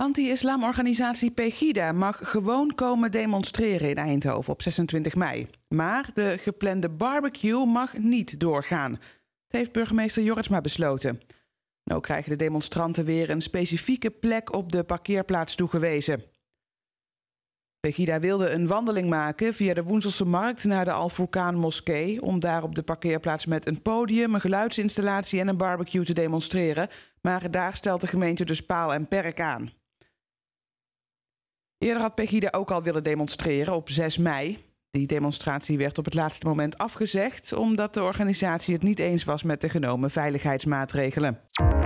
Anti-islamorganisatie Pegida mag gewoon komen demonstreren in Eindhoven op 26 mei. Maar de geplande barbecue mag niet doorgaan. Dat heeft burgemeester Jorritsma besloten. Nou krijgen de demonstranten weer een specifieke plek op de parkeerplaats toegewezen. Pegida wilde een wandeling maken via de Woenselse Markt naar de al Moskee... om daar op de parkeerplaats met een podium, een geluidsinstallatie en een barbecue te demonstreren. Maar daar stelt de gemeente dus paal en perk aan. Eerder had Pegida ook al willen demonstreren op 6 mei. Die demonstratie werd op het laatste moment afgezegd omdat de organisatie het niet eens was met de genomen veiligheidsmaatregelen.